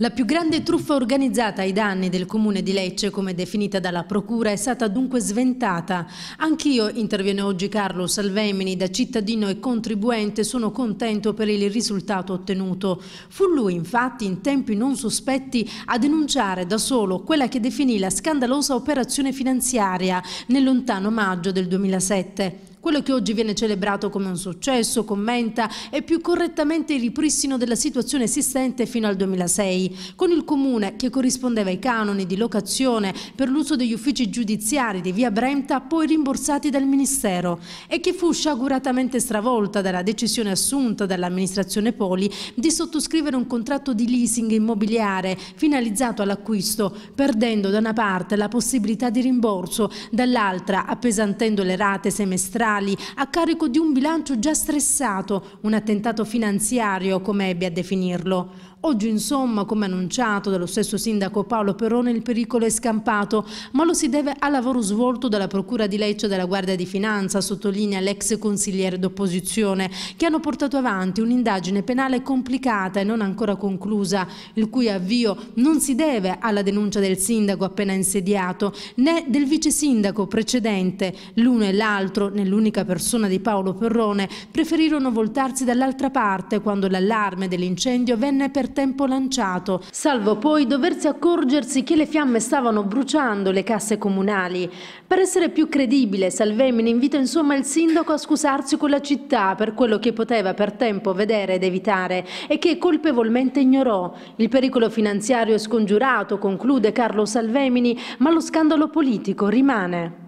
La più grande truffa organizzata ai danni del comune di Lecce, come definita dalla Procura, è stata dunque sventata. Anch'io, interviene oggi Carlo Salvemini, da cittadino e contribuente, sono contento per il risultato ottenuto. Fu lui, infatti, in tempi non sospetti, a denunciare da solo quella che definì la scandalosa operazione finanziaria nel lontano maggio del 2007. Quello che oggi viene celebrato come un successo, commenta, è più correttamente il ripristino della situazione esistente fino al 2006, con il comune che corrispondeva ai canoni di locazione per l'uso degli uffici giudiziari di via Brenta poi rimborsati dal Ministero e che fu sciaguratamente stravolta dalla decisione assunta dall'amministrazione Poli di sottoscrivere un contratto di leasing immobiliare finalizzato all'acquisto, perdendo da una parte la possibilità di rimborso, dall'altra appesantendo le rate semestrali ambientali a carico di un bilancio già stressato, un attentato finanziario come ebbe a definirlo. Oggi insomma, come annunciato dallo stesso sindaco Paolo Perone, il pericolo è scampato, ma lo si deve al lavoro svolto dalla Procura di Lecce e dalla Guardia di Finanza, sottolinea l'ex consigliere d'opposizione, che hanno portato avanti un'indagine penale complicata e non ancora conclusa, il cui avvio non si deve alla denuncia del sindaco appena insediato, né del vice sindaco precedente. L'uno e l'altro, nell'unica persona di Paolo Perrone, preferirono voltarsi dall'altra parte quando l'allarme dell'incendio venne per tempo lanciato, salvo poi doversi accorgersi che le fiamme stavano bruciando le casse comunali. Per essere più credibile, Salvemini invita insomma il sindaco a scusarsi con la città per quello che poteva per tempo vedere ed evitare e che colpevolmente ignorò. Il pericolo finanziario è scongiurato, conclude Carlo Salvemini, ma lo scandalo politico rimane.